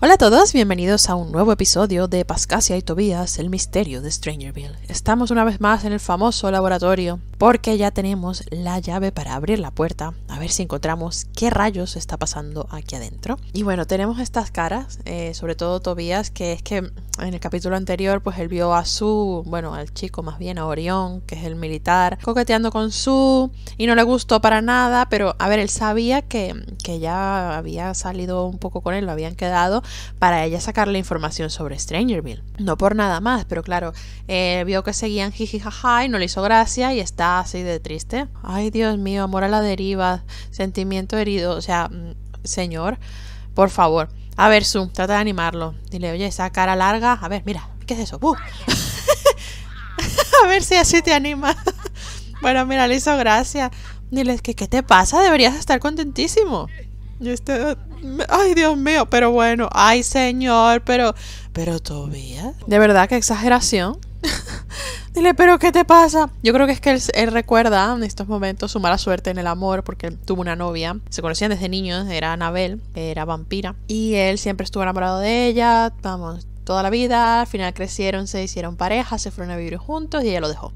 Hola a todos, bienvenidos a un nuevo episodio de Pascasia y Tobías, el misterio de Strangerville. Estamos una vez más en el famoso laboratorio porque ya tenemos la llave para abrir la puerta, a ver si encontramos qué rayos está pasando aquí adentro. Y bueno, tenemos estas caras, eh, sobre todo Tobías, que es que en el capítulo anterior pues él vio a su, bueno, al chico más bien, a Orión, que es el militar, coqueteando con su y no le gustó para nada, pero a ver, él sabía que, que ya había salido un poco con él, lo habían quedado para ella sacarle información sobre Strangerville. No por nada más, pero claro, eh, vio que seguían jiji jaja y no le hizo gracia y está así de triste. Ay, Dios mío, amor a la deriva, sentimiento herido, o sea, mm, señor, por favor. A ver, su trata de animarlo. Dile, oye, esa cara larga, a ver, mira, ¿qué es eso? Uh". a ver si así te anima. bueno, mira, le hizo gracia. Dile, que ¿qué te pasa? Deberías estar contentísimo. Este, ay Dios mío, pero bueno, ay señor, pero, pero todavía. De verdad, qué exageración. Dile, pero ¿qué te pasa? Yo creo que es que él, recuerda en estos momentos su mala suerte en el amor porque tuvo una novia. Se conocían desde niños, era Anabel, era vampira. Y él siempre estuvo enamorado de ella, vamos, toda la vida. Al final crecieron, se hicieron pareja, se fueron a vivir juntos y ella lo dejó.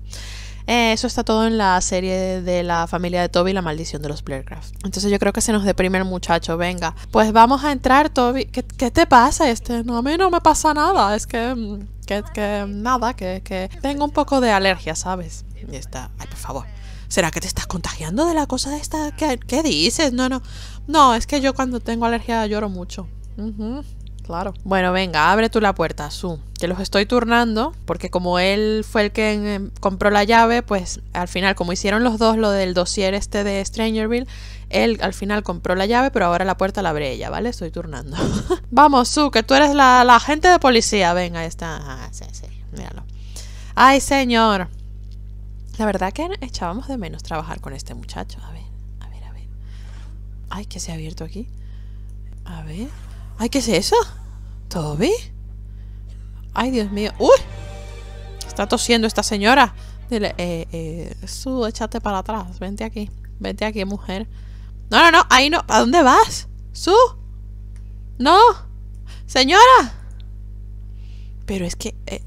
Eh, eso está todo en la serie de, la familia de Toby, La maldición de los Blaircraft. Entonces yo creo que se nos deprime el muchacho. Venga, pues vamos a entrar, Toby. ¿Qué, te pasa? Este, no, a mí no me pasa nada. Es mm, que, nada, que, que tengo un poco de alergia, ¿sabes? Y está, ay, por favor. ¿Será que te estás contagiando de la cosa esta? ¿Qué, dices? No, no. No, es que yo cuando tengo alergia lloro mucho. Bueno, venga, abre tú la puerta, Su. Que los estoy turnando, porque como él fue el que em, em, compró la llave, pues al final, como hicieron los dos lo del dossier este de Strangerville, él al final compró la llave, pero ahora la puerta la abre ella, ¿vale? Estoy turnando. Vamos, Su, que tú eres la, agente de policía. Venga, está. Ah, sí, sí, míralo. ¡Ay, señor! La verdad que echábamos de menos trabajar con este muchacho. A ver, a ver, a ver. Ay, que se ha abierto aquí. A ver. Ay, ¿qué es eso? ¿Toby? Ay, Dios mío. ¡Uy! Está tosiendo esta señora. Dile, eh, eh, su, échate para atrás. Vente aquí. Vente aquí, mujer. No, no, no. Ahí no. ¿A dónde vas? Su. No. Señora. Pero es que... Eh,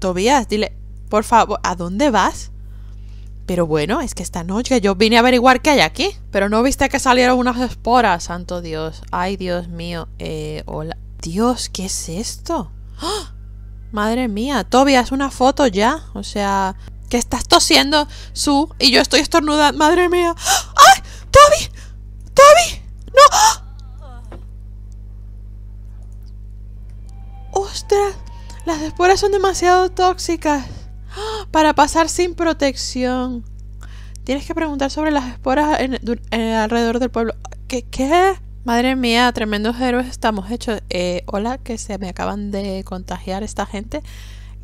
Tobías, dile, por favor, ¿a dónde vas? Pero bueno, es que esta noche yo vine a averiguar qué hay aquí. Pero no viste que salieron unas esporas, santo Dios. Ay, Dios mío. Eh, hola. Dios, ¿qué es esto? ¡Ah! Madre mía, Toby, haz una foto ya. O sea, que estás tosiendo su y yo estoy estornudando. Madre mía. ¡Ay! ¡Toby! ¡Toby! ¡No! ¡Ah! ¡Ostras! Las esporas son demasiado tóxicas ¡ah! para pasar sin protección. Tienes que preguntar sobre las esporas alrededor del pueblo. ¿Qué? ¿Qué? Madre mía, tremendos héroes estamos hechos. Eh, hola, que se me acaban de contagiar esta gente.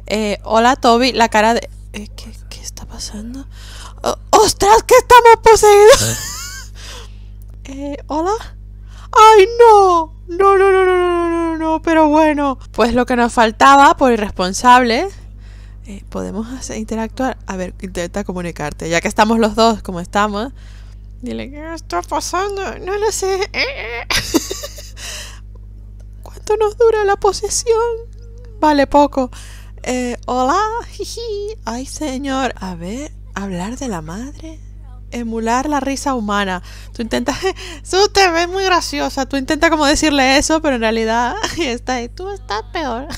Eh, hola, Toby, la cara de... Eh, ¿qué, ¿qué, está pasando? Oh, ¡Ostras, que estamos poseídos! ¿Eh? Eh, ¿Hola? ¡Ay, no! No, no, no, no, no, no, no, pero bueno. Pues lo que nos faltaba por irresponsable... Eh, podemos interactuar. A ver, intenta comunicarte. Ya que estamos los dos como estamos... Dile, ¿qué está pasando? No lo sé. ¿Cuánto nos dura la posesión? Vale, poco. Eh, hola, Ay, señor. A ver, hablar de la madre. Emular la risa humana. Tú intentas. Tú te ves muy graciosa. Tú intentas como decirle eso, pero en realidad está Tú estás peor.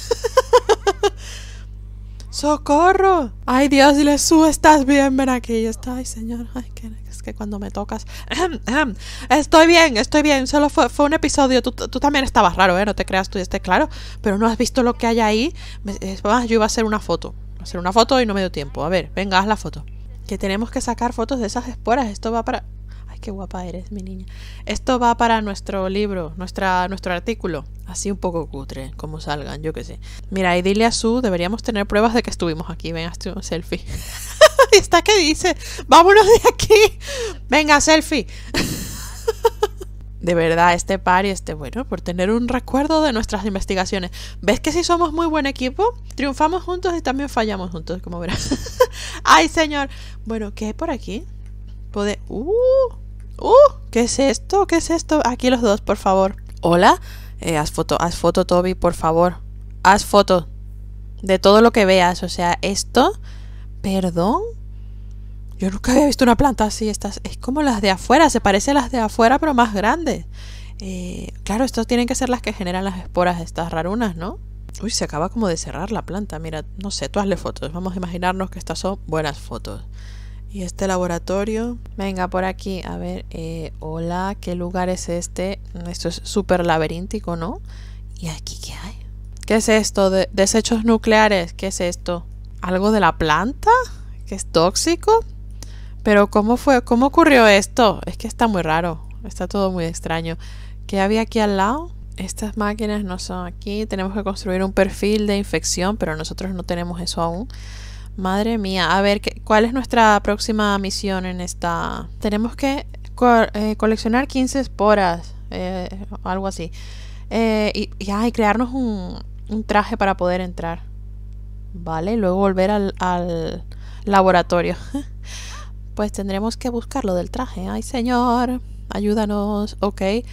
¡Socorro! Ay, Dios, dile, Su, estás bien. Ven aquí. Yo está. Ay, señor. Ay, qué que cuando me tocas... estoy bien, estoy bien, solo fue, fue un episodio, tú, tú, también estabas raro, ¿eh? No te creas, tú y estés claro, pero no has visto lo que hay ahí. Es yo iba a hacer una foto, a hacer una foto y no me dio tiempo. A ver, venga, haz la foto. Que tenemos que sacar fotos de esas esporas, esto va para... Ay, qué guapa eres, mi niña. Esto va para nuestro libro, nuestra, nuestro artículo. Así un poco cutre, como salgan, yo qué sé. Mira, y dile a Su, deberíamos tener pruebas de que estuvimos aquí. Ven, hazte un selfie. ¿Qué que dice, vámonos de aquí. Venga, selfie. de verdad, este par y este, bueno, por tener un recuerdo de nuestras investigaciones. ¿Ves que si somos muy buen equipo? Triunfamos juntos y también fallamos juntos, como verás. ¡Ay, señor! Bueno, ¿qué hay por aquí? Puede... ¡Uh! ¡Uh! ¿Qué es esto? ¿Qué es esto? Aquí los dos, por favor. Hola. Eh, haz foto, haz foto, Toby, por favor. Haz foto de todo lo que veas. O sea, esto... Perdón. Yo nunca había visto una planta así. Estas, es como las de afuera, se parece a las de afuera, pero más grandes. Eh, claro, estas tienen que ser las que generan las esporas de estas rarunas, ¿no? Uy, se acaba como de cerrar la planta. Mira, no sé, tú hazle fotos. Vamos a imaginarnos que estas son buenas fotos. Y este laboratorio. Venga, por aquí. A ver, eh, hola, ¿qué lugar es este? Esto es súper laberíntico, ¿no? ¿Y aquí qué hay? ¿Qué es esto? De desechos nucleares. ¿Qué es esto? ¿Algo de la planta? ¿Que es tóxico? Pero ¿cómo fue? ¿Cómo ocurrió esto? Es que está muy raro, está todo muy extraño. ¿Qué había aquí al lado? Estas máquinas no son aquí, tenemos que construir un perfil de infección, pero nosotros no tenemos eso aún. Madre mía, a ver, ¿cuál es nuestra próxima misión en esta? Tenemos que eh, coleccionar 15 esporas, eh, algo así. Eh, y, crearnos un, traje para poder entrar. Vale, luego volver al, al laboratorio. Pues tendremos que buscarlo del traje. Ay, señor, ayúdanos. Ok, eh,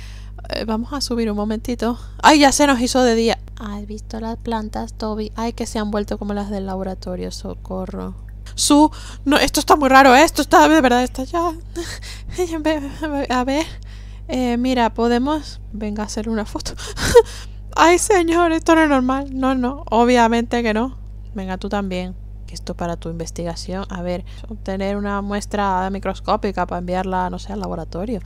vamos a subir un momentito. Ay, ya se nos hizo de día. ¿Has visto las plantas, Toby. Ay, que se han vuelto como las del laboratorio. Socorro. Su, no, esto está muy raro. ¿eh? Esto está, de verdad, está ya. a ver. Eh, mira, podemos... Venga a hacer una foto. Ay, señor, esto no es normal. No, no, obviamente que no. Venga, tú también esto para tu investigación, a ver, obtener una muestra microscópica para enviarla, no sé, al laboratorio.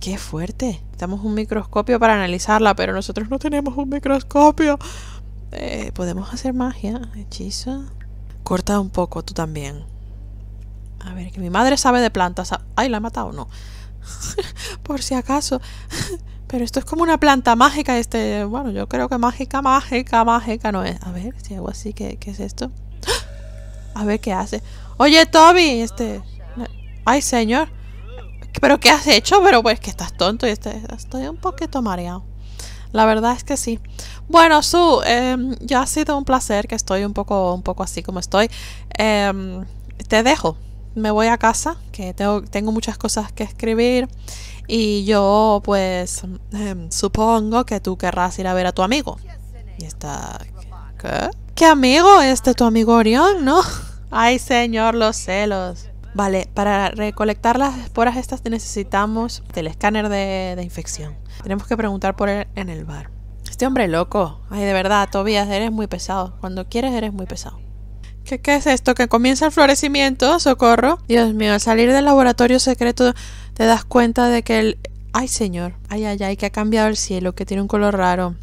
¡Qué fuerte! Necesitamos un microscopio para analizarla, pero nosotros no tenemos un microscopio. Eh, Podemos hacer magia, hechizo. Corta un poco tú también. A ver, que mi madre sabe de plantas. ¡Ay, la he matado! No. Por si acaso. Pero esto es como una planta mágica, este, bueno, yo creo que mágica, mágica, mágica no es. A ver, si hago así, qué es esto? A ver qué hace. Oye, Toby, este... Ay, señor. ¿Pero qué has hecho? Pero pues que estás tonto y este... estoy un poquito mareado. La verdad es que sí. Bueno, Su, em, ya ha sido un placer que estoy un poco, un poco así como estoy. Em, te dejo. Me voy a casa, que tengo, muchas cosas que escribir. Y yo, pues, em, supongo que tú querrás ir a ver a tu amigo. Y está... ¿Qué? qué amigo este tu amigo Orión, ¿no? Ay, señor, los celos. Vale, para recolectar las esporas estas necesitamos el escáner de, infección. Tenemos que preguntar por él en el bar. Este hombre loco. Ay, de verdad, Tobias, eres muy pesado. Cuando quieres, eres muy pesado. ¿Qué, ¿Qué, es esto? ¿Que comienza el florecimiento? ¡Socorro! Dios mío, al salir del laboratorio secreto te das cuenta de que el... ¡Ay, señor! ¡Ay, ay, ay! Que ha cambiado el cielo, que tiene un color raro.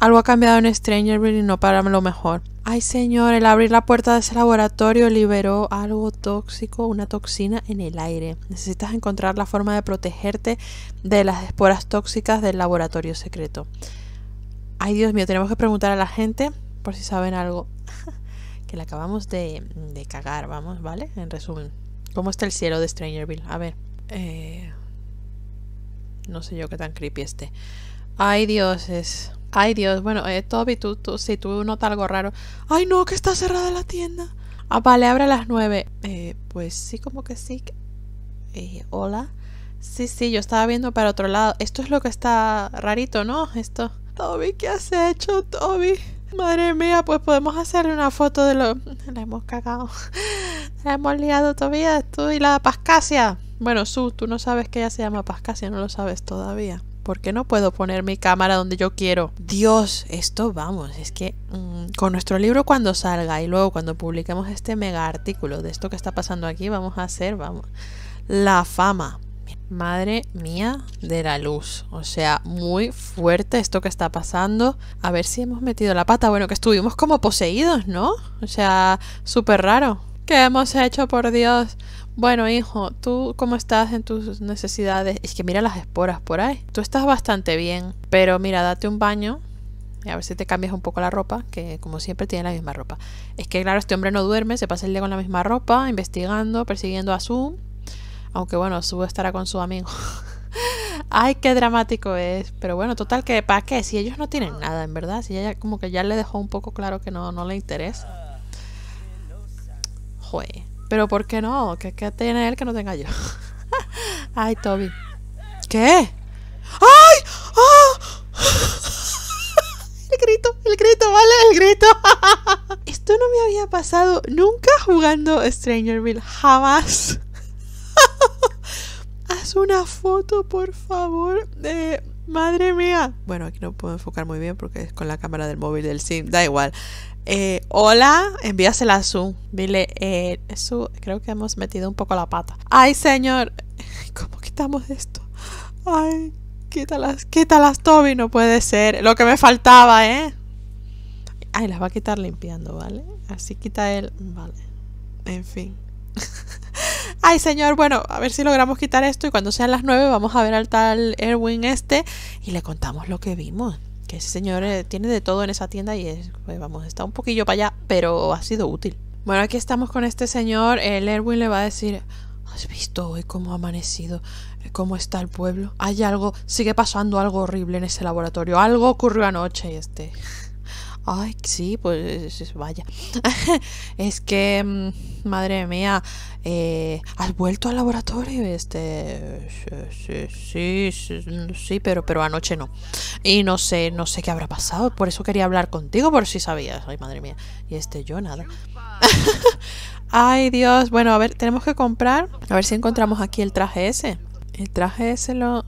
Algo ha cambiado en Strangerville y no para lo mejor. Ay señor, el abrir la puerta de ese laboratorio liberó algo tóxico, una toxina en el aire. Necesitas encontrar la forma de protegerte de las esporas tóxicas del laboratorio secreto. Ay Dios mío, tenemos que preguntar a la gente por si saben algo. que la acabamos de, cagar, vamos, ¿vale? En resumen. ¿Cómo está el cielo de Strangerville? A ver. Eh, no sé yo qué tan creepy esté. Ay dioses. Ay Dios, bueno, eh, Toby, tú, tú, si tú notas algo raro. Ay no, que está cerrada la tienda. Ah, vale, abre a las nueve. Eh, pues sí, como que sí. Eh, hola. Sí, sí, yo estaba viendo para otro lado. Esto es lo que está rarito, ¿no? Esto. Toby, ¿qué has hecho, Toby? Madre mía, pues podemos hacerle una foto de lo. La hemos cagado. La hemos liado todavía, tú y la Pascasia. Bueno, Su, tú no sabes que ella se llama Pascasia, no lo sabes todavía. ¿Por qué no puedo poner mi cámara donde yo quiero? Dios, esto vamos, es que mm, con nuestro libro cuando salga y luego cuando publiquemos este mega artículo de esto que está pasando aquí, vamos a hacer, vamos, la fama. Madre mía de la luz. O sea, muy fuerte esto que está pasando. A ver si hemos metido la pata. Bueno, que estuvimos como poseídos, ¿no? O sea, súper raro. ¿Qué hemos hecho, por Dios? Bueno, hijo, ¿tú cómo estás en tus necesidades? Es que mira las esporas por ahí. Tú estás bastante bien, pero mira, date un baño. Y a ver si te cambias un poco la ropa, que como siempre tiene la misma ropa. Es que claro, este hombre no duerme, se pasa el día con la misma ropa, investigando, persiguiendo a Su. Aunque bueno, Su estará con su amigo. Ay, qué dramático es. Pero bueno, total que ¿para qué? Si ellos no tienen nada, en verdad. Si ella como que ya le dejó un poco claro que no, no le interesa. Joder. Pero ¿por qué no? ¿Qué, tiene él que no tenga yo? Ay, Toby. ¿Qué? ¡Ay! ¡Ah! El grito, el grito, vale, el grito. Esto no me había pasado nunca jugando Stranger Strangerville, jamás. Haz una foto, por favor. de... madre mía. Bueno, aquí no puedo enfocar muy bien porque es con la cámara del móvil del sim. Da igual eh, hola, envíasela a Su. Dile, eh, Su, creo que hemos metido un poco la pata. Ay, señor, ¿cómo quitamos esto? Ay, quítalas, quítalas, Toby, no puede ser. Lo que me faltaba, ¿eh? Ay, las va a quitar limpiando, ¿vale? Así quita él, vale. En fin. Ay, señor, bueno, a ver si logramos quitar esto y cuando sean las nueve vamos a ver al tal Erwin este y le contamos lo que vimos que ese señor eh, tiene de todo en esa tienda y es, pues, vamos, está un poquillo para allá, pero ha sido útil. Bueno, aquí estamos con este señor. El Erwin le va a decir, ¿has visto hoy cómo ha amanecido? ¿Cómo está el pueblo? Hay algo, sigue pasando algo horrible en ese laboratorio. Algo ocurrió anoche y este... Ay, sí, pues vaya. es que, mm, madre mía, eh, ¿has vuelto al laboratorio? Este, sí, sí, sí, pero, pero anoche no. Y no sé, no sé qué habrá pasado. Por eso quería hablar contigo, por si sabías. Ay, madre mía. Y este, yo nada. Ay, Dios. Bueno, a ver, tenemos que comprar. A ver si encontramos aquí el traje ese. El traje ese lo...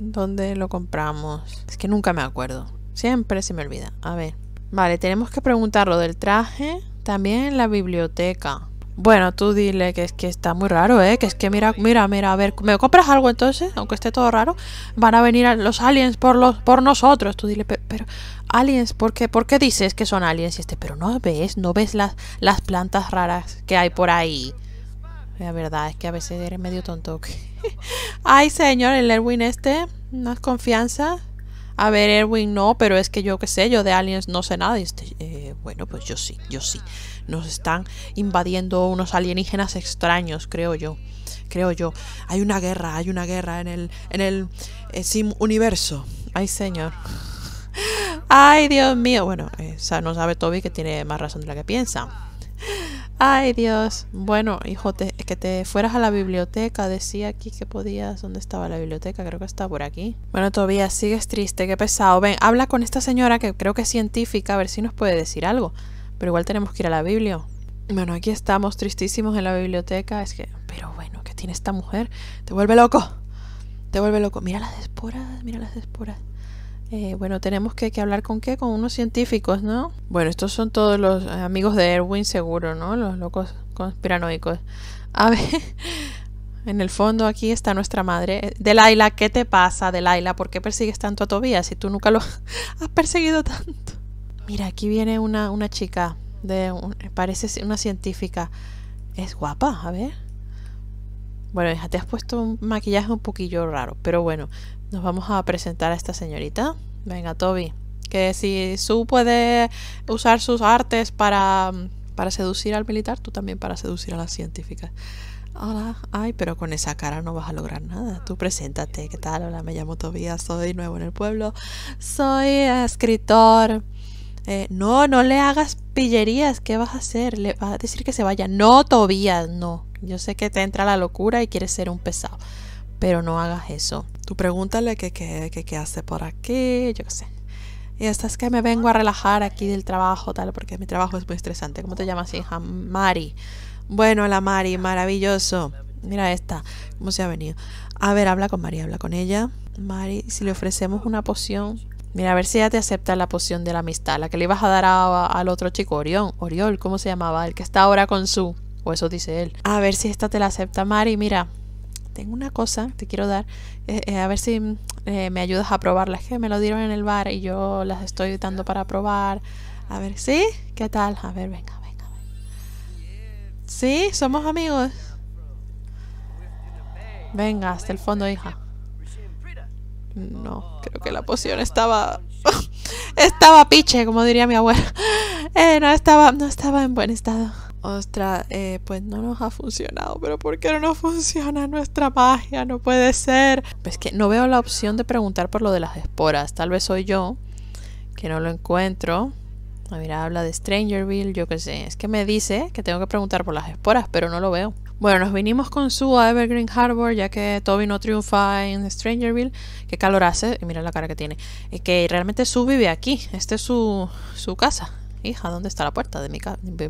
¿Dónde lo compramos? Es que nunca me acuerdo. Siempre se me olvida. A ver. Vale, tenemos que preguntar lo del traje también la biblioteca. Bueno, tú dile que es que está muy raro, ¿eh? Que es que mira, mira, mira, a ver, ¿me compras algo entonces? Aunque esté todo raro, van a venir los aliens por los por nosotros. Tú dile, pero, aliens, ¿por qué? dices que son aliens? Y este, pero no ves, no ves las, las plantas raras que hay por ahí. La verdad es que a veces eres medio tonto. Ay, señor, el Erwin este, más confianza a ver, Erwin, no, pero es que yo qué sé, yo de aliens no sé nada. Este, eh, bueno, pues yo sí, yo sí. Nos están invadiendo unos alienígenas extraños, creo yo. Creo yo. Hay una guerra, hay una guerra en el, en el eh, sim universo. Ay, señor. Ay, Dios mío. Bueno, no sabe Toby que tiene más razón de la que piensa. Ay Dios, bueno, hijo, te, que te fueras a la biblioteca, decía aquí que podías, ¿dónde estaba la biblioteca? Creo que está por aquí. Bueno, todavía sigues triste, qué pesado. Ven, habla con esta señora que creo que es científica, a ver si nos puede decir algo. Pero igual tenemos que ir a la biblia. Bueno, aquí estamos tristísimos en la biblioteca, es que, pero bueno, ¿qué tiene esta mujer? Te vuelve loco, te vuelve loco. Mira las esporas, mira las esporas. Eh, bueno, tenemos que, hablar con qué? Con unos científicos, ¿no? Bueno, estos son todos los amigos de Erwin seguro, ¿no? Los locos conspiranoicos. A ver, en el fondo aquí está nuestra madre. Eh, Delaila, ¿qué te pasa, Delaila? ¿Por qué persigues tanto a Tobías si tú nunca lo has perseguido tanto? Mira, aquí viene una, una chica, de parece una científica. Es guapa, a ver. Bueno, te has puesto un maquillaje un poquillo raro, pero bueno, nos vamos a presentar a esta señorita. Venga, Toby. Que si su puede usar sus artes para, para seducir al militar, tú también para seducir a las científicas. Hola, ay, pero con esa cara no vas a lograr nada. Tú preséntate, ¿qué tal? Hola, me llamo Tobías, soy nuevo en el pueblo, soy escritor. Eh, no, no le hagas pillerías, ¿qué vas a hacer? Le vas a decir que se vaya. No, Tobías, no. Yo sé que te entra la locura y quieres ser un pesado, pero no hagas eso. Tú pregúntale qué hace por aquí, yo qué sé. Y esta es que me vengo a relajar aquí del trabajo, tal, porque mi trabajo es muy estresante. ¿Cómo te llamas, hija? Mari. Bueno, la Mari, maravilloso. Mira esta, cómo se ha venido. A ver, habla con Mari, habla con ella. Mari, si le ofrecemos una poción. Mira, a ver si ella te acepta la poción de la amistad, la que le ibas a dar al otro chico, Orión. Oriol, ¿cómo se llamaba? El que está ahora con su. O eso dice él. A ver si esta te la acepta Mari, mira tengo una cosa, te quiero dar, eh, eh, a ver si eh, me ayudas a probarla. Es que me lo dieron en el bar y yo las estoy dando para probar. A ver, ¿sí? ¿Qué tal? A ver, venga, venga. ¿Sí? ¿Somos amigos? Venga, hasta el fondo, hija. No, creo que la poción estaba... estaba piche, como diría mi abuela. no, estaba, no estaba en buen estado. Ostras, eh, pues no nos ha funcionado, pero ¿por qué no nos funciona nuestra magia? No puede ser. Pues que no veo la opción de preguntar por lo de las esporas. Tal vez soy yo, que no lo encuentro. A ah, mira, habla de Strangerville, yo qué sé. Es que me dice que tengo que preguntar por las esporas, pero no lo veo. Bueno, nos vinimos con Sue a Evergreen Harbor, ya que Toby no triunfa en Strangerville. Qué calor hace, y mira la cara que tiene. Es que realmente Sue vive aquí, esta es su, su casa. Hija, ¿dónde está la puerta de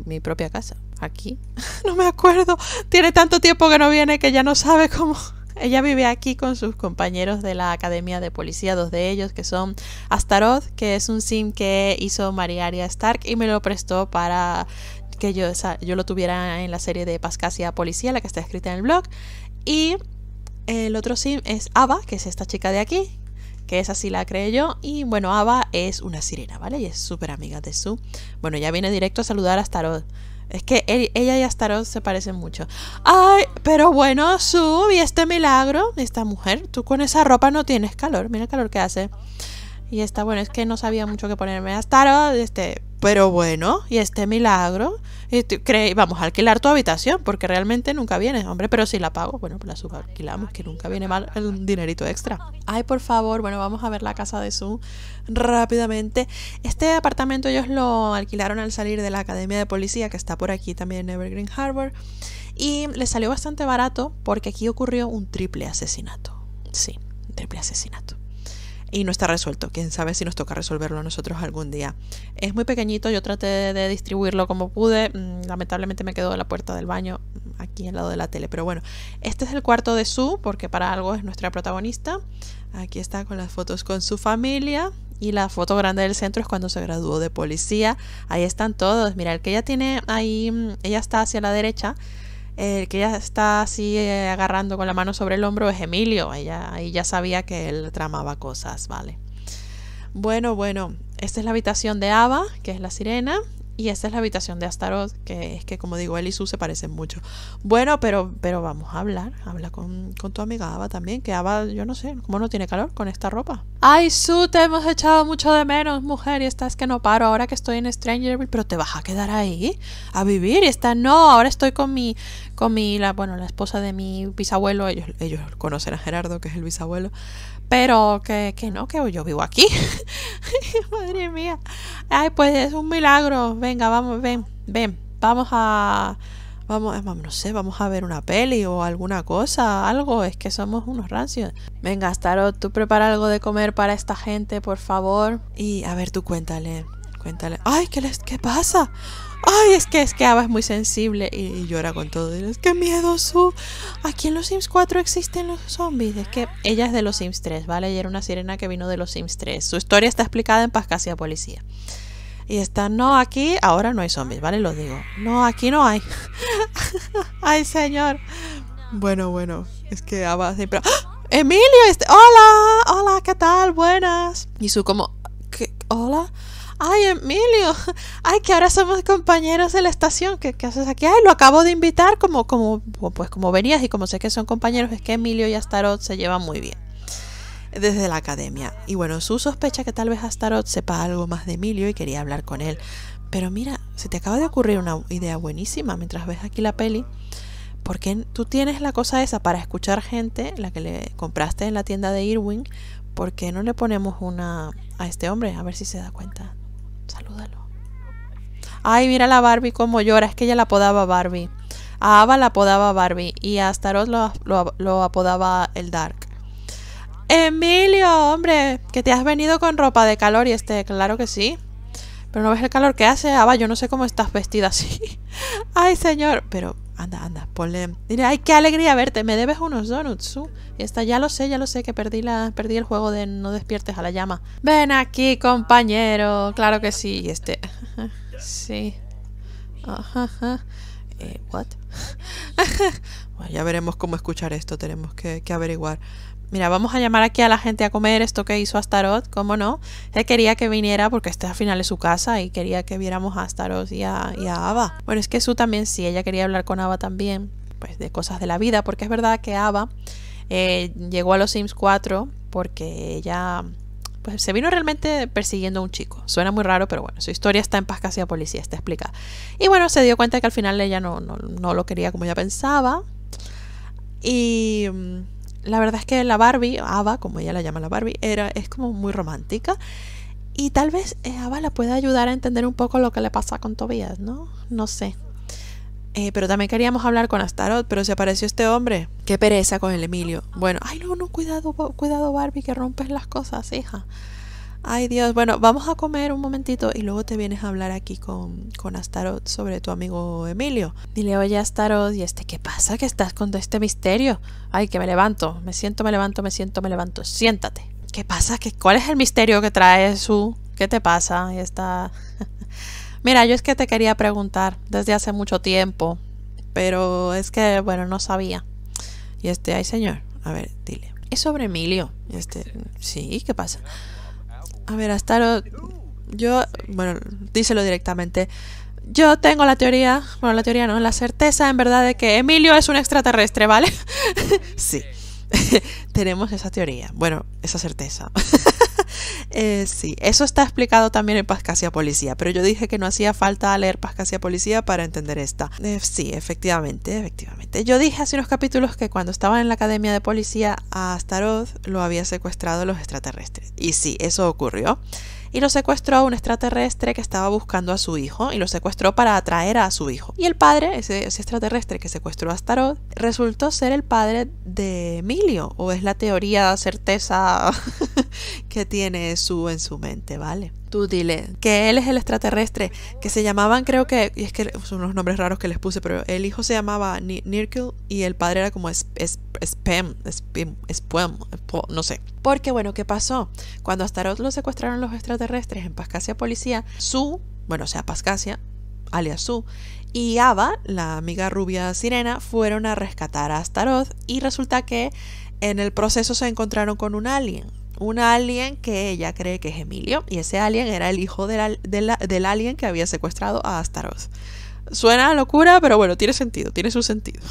mi, propia casa? ¿Aquí? no me acuerdo. Tiene tanto tiempo que no viene que ya no sabe cómo... Ella vive aquí con sus compañeros de la Academia de Policía, dos de ellos que son Astaroth, que es un sim que hizo Aria Stark y me lo prestó para que yo, yo lo tuviera en la serie de Pascasia Policía, la que está escrita en el blog. Y el otro sim es Ava, que es esta chica de aquí, que esa sí la creo yo. Y bueno, Ava es una sirena, ¿vale? Y es súper amiga de Su Bueno, ya viene directo a saludar a Astaroth. Es que ella y Astaroth se parecen mucho. Ay, pero bueno, Su y este milagro, esta mujer, tú con esa ropa no tienes calor. Mira el calor que hace. Y está bueno, es que no sabía mucho qué ponerme. Hasta ahora, este, pero bueno, y este milagro. Y creí vamos a alquilar tu habitación porque realmente nunca viene. hombre. Pero si la pago, bueno, pues la subalquilamos, que nunca viene mal el dinerito extra. Ay, por favor, bueno, vamos a ver la casa de Zoom rápidamente. Este apartamento ellos lo alquilaron al salir de la academia de policía que está por aquí también en Evergreen Harbor. Y le salió bastante barato porque aquí ocurrió un triple asesinato. Sí, un triple asesinato y no está resuelto. Quién sabe si nos toca resolverlo nosotros algún día. Es muy pequeñito, yo traté de distribuirlo como pude. Mm, lamentablemente me quedó la puerta del baño mm, aquí al lado de la tele. Pero bueno, este es el cuarto de Su, porque para algo es nuestra protagonista. Aquí está con las fotos con su familia. Y la foto grande del centro es cuando se graduó de policía. Ahí están todos. Mira, el que ella tiene ahí, mm, ella está hacia la derecha el que ya está así eh, agarrando con la mano sobre el hombro es Emilio. Ella ahí ya sabía que él tramaba cosas, ¿vale? Bueno, bueno, esta es la habitación de Ava, que es la sirena, y esta es la habitación de Astaroth, que es que como digo, él y Su se parecen mucho. Bueno, pero, pero vamos a hablar. Habla con, tu amiga Ava también, que Ava, yo no sé, ¿cómo no tiene calor con esta ropa? Ay, Su, te hemos echado mucho de menos, mujer, y estás que no paro ahora que estoy en Strangerville, pero te vas a quedar ahí a vivir. Y está, no, ahora estoy con mi, con mi, la, bueno, la esposa de mi bisabuelo, ellos, ellos conocen a Gerardo, que es el bisabuelo, pero que, que no, que yo vivo aquí. Madre mía. Ay, pues es un milagro. Venga, vamos, ven, ven. Vamos a vamos, no sé, vamos a ver una peli o alguna cosa, algo, es que somos unos rancios. Venga, Starot, tú prepara algo de comer para esta gente, por favor. Y a ver, tú cuéntale, cuéntale. ¡Ay, qué, les, qué pasa! ay, es que, es que Ava es muy sensible y, llora con todo. es que miedo, su. Aquí en los Sims 4 existen los zombies. Es que ella es de los Sims 3, ¿vale? Y era una sirena que vino de los Sims 3. Su historia está explicada en Pascasia Policía. Y está, no, aquí ahora no hay zombies, ¿vale? Lo digo. No, aquí no hay. ay, señor. Bueno, bueno, es que Ava siempre... ¡Ah! Emilio, este... hola, hola, ¿qué tal? Buenas. Y su como, ¿Qué? hola ay Emilio, ay que ahora somos compañeros de la estación, ¿qué, haces aquí? Ay, lo acabo de invitar como, como, pues como venías y como sé que son compañeros, es que Emilio y Astaroth se llevan muy bien desde la academia. Y bueno, su sospecha que tal vez Astaroth sepa algo más de Emilio y quería hablar con él. Pero mira, se te acaba de ocurrir una idea buenísima mientras ves aquí la peli. Porque tú tienes la cosa esa para escuchar gente, la que le compraste en la tienda de Irwin, ¿por qué no le ponemos una a este hombre? A ver si se da cuenta. Salúdalo. Ay, mira la Barbie cómo llora. Es que ella la apodaba Barbie. A Ava la apodaba Barbie. Y a Astaroth lo, lo apodaba el Dark. Emilio, hombre, que te has venido con ropa de calor y este, claro que sí. Pero no ves el calor que hace, Ava, yo no sé cómo estás vestida así. Ay, señor, pero Anda, anda, ponle. Dile, ay, qué alegría verte, me debes unos donuts. Uh, y ya lo sé, ya lo sé, que perdí, la, perdí el juego de no despiertes a la llama. Ven aquí, compañero. Claro que sí. este. sí. Ajá, eh, ya veremos cómo escuchar esto, tenemos que, que averiguar mira, vamos a llamar aquí a la gente a comer esto que hizo Astaroth, cómo no. Él quería que viniera porque este al final es su casa y quería que viéramos a Astaroth y a, Ava. Bueno, es que Su también sí, ella quería hablar con Ava también, pues de cosas de la vida, porque es verdad que Ava eh, llegó a los Sims 4 porque ella pues se vino realmente persiguiendo a un chico. Suena muy raro, pero bueno, su historia está en paz casi a policía, está explicada. Y bueno, se dio cuenta que al final ella no, no, no lo quería como ella pensaba. Y mm, la verdad es que la Barbie, Ava, como ella la llama la Barbie, era, es como muy romántica. Y tal vez eh, Ava la pueda ayudar a entender un poco lo que le pasa con Tobías, ¿no? No sé. Eh, pero también queríamos hablar con Astaroth, pero se apareció este hombre. Qué pereza con el Emilio. Bueno, ay no, no, cuidado, cuidado Barbie, que rompes las cosas, hija ay Dios, bueno, vamos a comer un momentito y luego te vienes a hablar aquí con, con Astaroth sobre tu amigo Emilio. Dile, oye Astaroth, ¿y este qué pasa que estás con este misterio? Ay, que me levanto, me siento, me levanto, me siento, me levanto, siéntate. ¿Qué pasa? ¿Qué, ¿Cuál es el misterio que trae su? ¿Qué te pasa? Y está... Mira, yo es que te quería preguntar desde hace mucho tiempo, pero es que, bueno, no sabía. Y este, ay señor, a ver, dile. Es sobre Emilio. Este, sí, ¿qué pasa? A ver, Astaro, yo, bueno, díselo directamente. Yo tengo la teoría, bueno, la teoría no, la certeza en verdad de que Emilio es un extraterrestre, ¿vale? sí. Tenemos esa teoría, bueno, esa certeza. Eh, sí, eso está explicado también en Pascasia Policía, pero yo dije que no hacía falta leer Pascasia Policía para entender esta. Eh, sí, efectivamente, efectivamente. Yo dije hace unos capítulos que cuando estaba en la Academia de Policía a Astaroth lo había secuestrado los extraterrestres. Y sí, eso ocurrió y lo secuestró a un extraterrestre que estaba buscando a su hijo y lo secuestró para atraer a su hijo. Y el padre, ese, extraterrestre que secuestró a Astaroth, resultó ser el padre de Emilio, o es la teoría certeza que tiene su en su mente, ¿vale? Tú dile que él es el extraterrestre, que se llamaban, creo que, y es que son unos nombres raros que les puse, pero el hijo se llamaba Nirkel y el padre era como Spam, Spem, Spem, no sé. Porque bueno, ¿qué pasó? Cuando Astaroth lo secuestraron los extraterrestres en Pascasia Policía, su, bueno, o sea, Pascasia, alias su, y Ava, la amiga rubia sirena, fueron a rescatar a Astaroth y resulta que en el proceso se encontraron con un alien, un alien que ella cree que es Emilio, y ese alien era el hijo del, alien que había secuestrado a Astaroth. Suena locura, pero bueno, tiene sentido, tiene su sentido.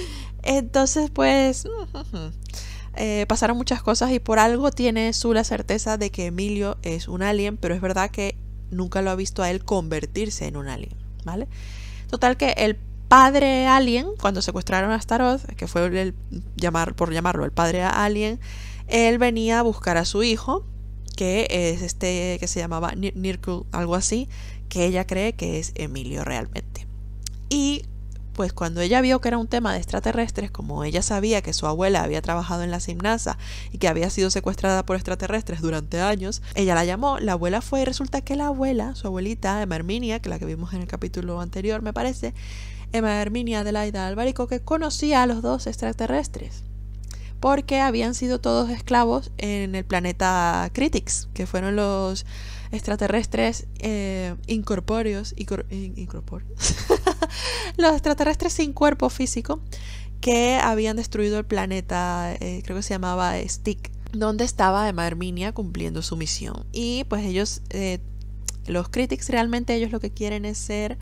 Entonces, pues, eh, pasaron muchas cosas y por algo tiene su la certeza de que Emilio es un alien, pero es verdad que nunca lo ha visto a él convertirse en un alien, ¿vale? Total que el padre alien, cuando secuestraron a Astaroth. que fue el llamar, por llamarlo el padre alien, él venía a buscar a su hijo, que es este que se llamaba Nirkul, algo así, que ella cree que es Emilio realmente. Y pues cuando ella vio que era un tema de extraterrestres, como ella sabía que su abuela había trabajado en la simnasa y que había sido secuestrada por extraterrestres durante años, ella la llamó, la abuela fue y resulta que la abuela, su abuelita, Emma Herminia, que la que vimos en el capítulo anterior me parece, Emma Herminia edad Albarico, que conocía a los dos extraterrestres porque habían sido todos esclavos en el planeta Critics, que fueron los extraterrestres eh, incorpóreos, los extraterrestres sin cuerpo físico que habían destruido el planeta, eh, creo que se llamaba Stick, donde estaba Emma Herminia cumpliendo su misión. Y pues ellos, eh, los critics realmente ellos lo que quieren es ser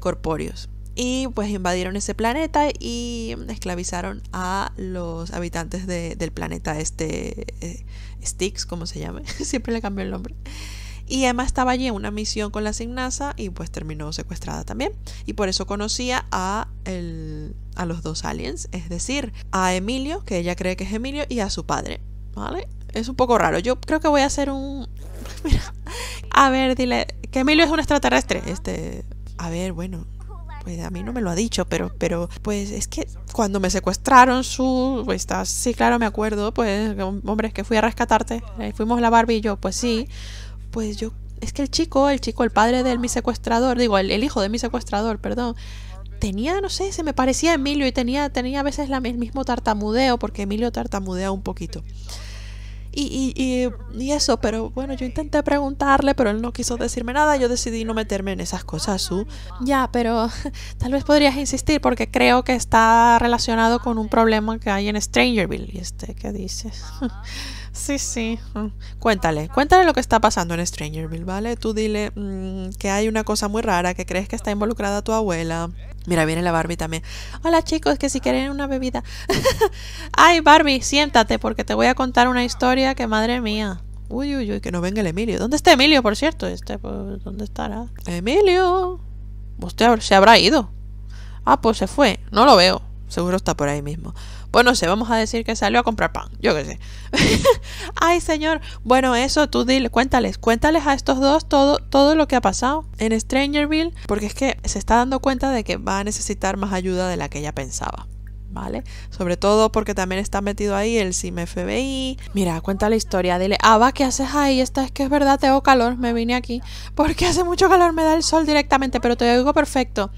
corpóreos y pues invadieron ese planeta y esclavizaron a los habitantes del planeta este Sticks eh, Styx, como se llama? siempre le cambió el nombre. Y Emma estaba allí en una misión con la Signasa y pues terminó secuestrada también. Y por eso conocía a, a los dos aliens, es decir, a Emilio, que ella cree que es Emilio, y a su padre. ¿Vale? Es un poco raro. Yo creo que voy a hacer un... A ver, dile que Emilio es un extraterrestre. Este... A ver, bueno, pues, a mí no me lo ha dicho, pero, pero pues es que cuando me secuestraron su, pues sí, claro, me acuerdo, pues hombre, es que fui a rescatarte, eh, fuimos la Barbie y yo, pues sí, pues yo, es que el chico, el chico, el padre de mi secuestrador, digo, el, hijo de mi secuestrador, perdón, tenía, no sé, se me parecía a Emilio y tenía, tenía a veces la, el mismo tartamudeo, porque Emilio tartamudea un poquito y, eso, pero bueno, yo intenté preguntarle, pero él no quiso decirme nada, yo decidí no meterme en esas cosas, Su. Ya, pero tal vez podrías insistir porque creo que está relacionado con un problema que hay en Strangerville. ¿Y este qué dices? sí, sí. Cuéntale, cuéntale lo que está pasando en Strangerville, ¿vale? Tú dile mm, que hay una cosa muy rara, que crees que está involucrada tu abuela. Mira, viene la Barbie también. Hola chicos, que si quieren una bebida. Ay, Barbie, siéntate porque te voy a contar una historia que madre mía. Uy, uy, uy, que no venga el Emilio. ¿Dónde está Emilio, por cierto? Este, pues, ¿Dónde estará? Emilio. Usted se habrá ido. Ah, pues se fue. No lo veo. Seguro está por ahí mismo. Pues no sé, vamos a decir que salió a comprar pan, yo qué sé. Ay, señor, bueno, eso tú dile, cuéntales, cuéntales a estos dos todo, todo lo que ha pasado en Strangerville, porque es que se está dando cuenta de que va a necesitar más ayuda de la que ella pensaba. ¿Vale? Sobre todo porque también está metido ahí el CIM FBI. Mira, cuenta la historia, dile, ah, va, ¿qué haces ahí? Esta es que es verdad, tengo calor, me vine aquí. Porque hace mucho calor, me da el sol directamente, pero te oigo perfecto.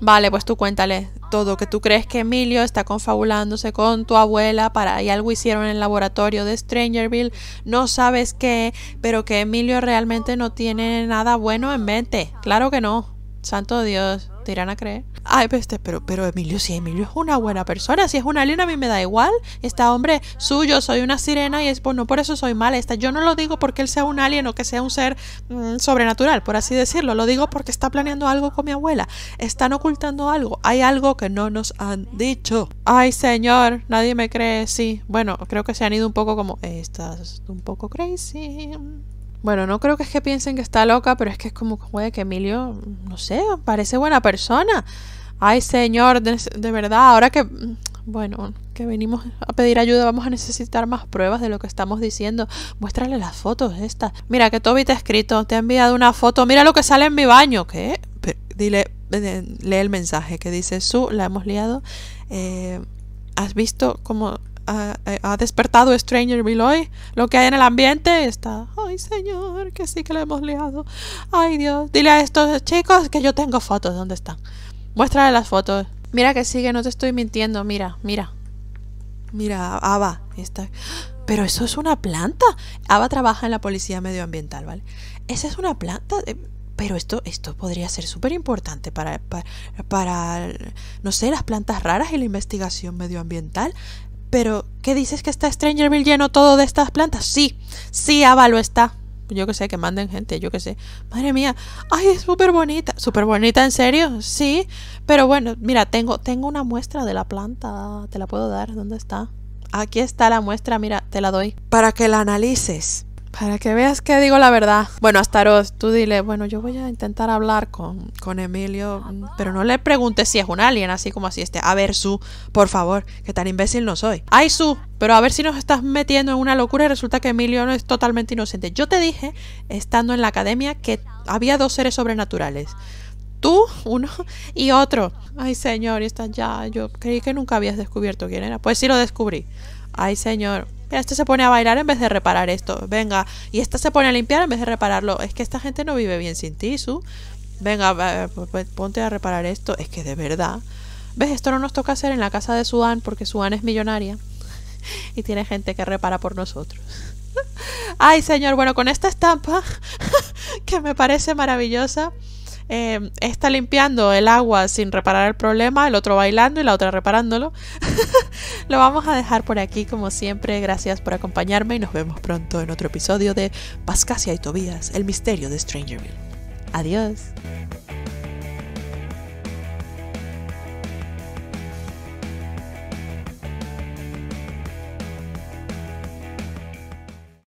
Vale, pues tú cuéntale todo, que tú crees que Emilio está confabulándose con tu abuela para y algo hicieron en el laboratorio de Strangerville, no sabes qué, pero que Emilio realmente no tiene nada bueno en mente. Claro que no. Santo Dios, te irán a creer. Ay, este, pero, pero Emilio, si Emilio es una buena persona, si es una alien a mí me da igual. Está hombre suyo, soy una sirena y es por, pues, no por eso soy mala. Este, yo no lo digo porque él sea un alien o que sea un ser mm, sobrenatural, por así decirlo. Lo digo porque está planeando algo con mi abuela. Están ocultando algo. Hay algo que no nos han dicho. Ay, señor, nadie me cree. Sí, bueno, creo que se han ido un poco como, estás un poco crazy. Bueno, no creo que es que piensen que está loca, pero es que es como, que Emilio, no sé, parece buena persona ay Señor, de, verdad, ahora que, bueno, que venimos a pedir ayuda, vamos a necesitar más pruebas de lo que estamos diciendo. Muéstrale las fotos estas. Mira que Toby te ha escrito, te ha enviado una foto, mira lo que sale en mi baño. ¿Qué? dile, eh, lee el mensaje que dice, Su, la hemos liado. Eh, ¿Has visto cómo ha, eh, despertado Stranger hoy? lo que hay en el ambiente está, ay señor, que sí que la hemos liado, ay Dios, dile a estos chicos que yo tengo fotos, ¿dónde están? Muéstrale las fotos. Mira que sigue, no te estoy mintiendo. Mira, mira. Mira, Ava. Está... Pero eso es una planta. Ava trabaja en la policía medioambiental, ¿vale? Esa es una planta. Eh, pero esto, esto podría ser súper importante para, para, para, no sé, las plantas raras y la investigación medioambiental. Pero, ¿qué dices que está Strangerville lleno todo de estas plantas? Sí, sí, Ava lo está yo que sé, que manden gente, yo que sé. Madre mía, ay, es súper bonita. ¿Súper bonita en serio? Sí. Pero bueno, mira, tengo, tengo una muestra de la planta. Te la puedo dar. ¿Dónde está? Aquí está la muestra, mira, te la doy. Para que la analices. Para que veas que digo la verdad. Bueno, Astaroth, tú dile, bueno, yo voy a intentar hablar con, Emilio, pero no le preguntes si es un alien, así como así este. A ver, Su, por favor, que tan imbécil no soy. ¡Ay, Su! Pero a ver si nos estás metiendo en una locura y resulta que Emilio no es totalmente inocente. Yo te dije, estando en la academia, que había dos seres sobrenaturales tú, uno y otro. Ay, señor, y está ya. Yo creí que nunca habías descubierto quién era. Pues sí lo descubrí. Ay, señor este se pone a bailar en vez de reparar esto, venga, y esta se pone a limpiar en vez de repararlo, es que esta gente no vive bien sin ti, Su, venga, eh, ponte a reparar esto, es que de verdad, ves, esto no nos toca hacer en la casa de Suan porque Suan es millonaria y tiene gente que repara por nosotros. Ay, señor, bueno, con esta estampa que me parece maravillosa. Em, está limpiando el agua sin reparar el problema, el otro bailando y la otra reparándolo. Lo vamos a dejar por aquí como siempre. Gracias por acompañarme y nos vemos pronto en otro episodio de Pascasia y Tobías, el misterio de Strangerville. Adiós.